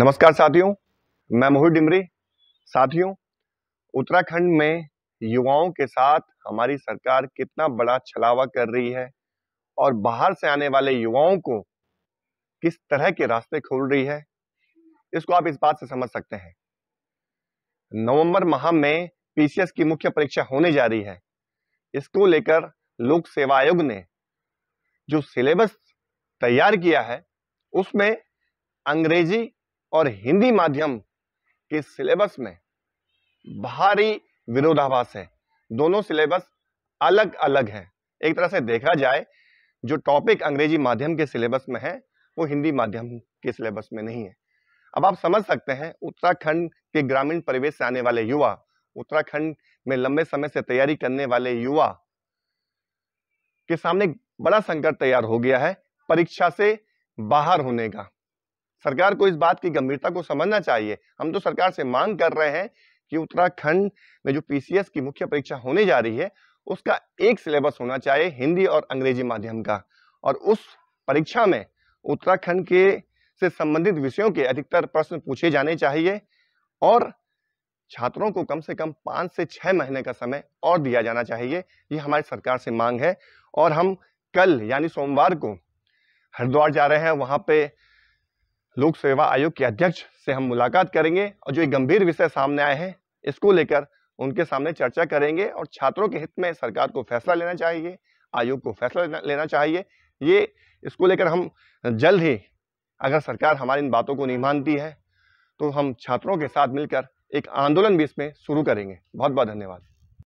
नमस्कार साथियों मैं मोहित डिमरी साथियों उत्तराखंड में युवाओं के साथ हमारी सरकार कितना बड़ा छलावा कर रही है और बाहर से आने वाले युवाओं को किस तरह के रास्ते खोल रही है इसको आप इस बात से समझ सकते हैं नवंबर माह में पीसीएस की मुख्य परीक्षा होने जा रही है इसको लेकर लोक सेवा आयोग ने जो सिलेबस तैयार किया है उसमें अंग्रेजी और हिंदी माध्यम के सिलेबस में भारी विरोधाभास है दोनों सिलेबस अलग अलग हैं एक तरह से देखा जाए जो टॉपिक अंग्रेजी माध्यम के सिलेबस में है वो हिंदी माध्यम के सिलेबस में नहीं है अब आप समझ सकते हैं उत्तराखंड के ग्रामीण परिवेश से आने वाले युवा उत्तराखंड में लंबे समय से तैयारी करने वाले युवा के सामने बड़ा संकट तैयार हो गया है परीक्षा से बाहर होने का सरकार को इस बात की गंभीरता को समझना चाहिए हम तो सरकार से मांग कर रहे हैं कि उत्तराखंड में जो पीसीएस की मुख्य परीक्षा होने जा रही है उसका एक सिलेबस होना चाहिए हिंदी और अंग्रेजी माध्यम का और उस परीक्षा में उत्तराखंड के से संबंधित विषयों के अधिकतर प्रश्न पूछे जाने चाहिए और छात्रों को कम से कम पाँच से छः महीने का समय और दिया जाना चाहिए ये हमारी सरकार से मांग है और हम कल यानी सोमवार को हरिद्वार जा रहे हैं वहाँ पे लोक सेवा आयोग के अध्यक्ष से हम मुलाकात करेंगे और जो एक गंभीर विषय सामने आए हैं इसको लेकर उनके सामने चर्चा करेंगे और छात्रों के हित में सरकार को फैसला लेना चाहिए आयोग को फैसला लेना चाहिए ये इसको लेकर हम जल्द ही अगर सरकार हमारी इन बातों को नहीं मानती है तो हम छात्रों के साथ मिलकर एक आंदोलन भी इसमें शुरू करेंगे बहुत बहुत धन्यवाद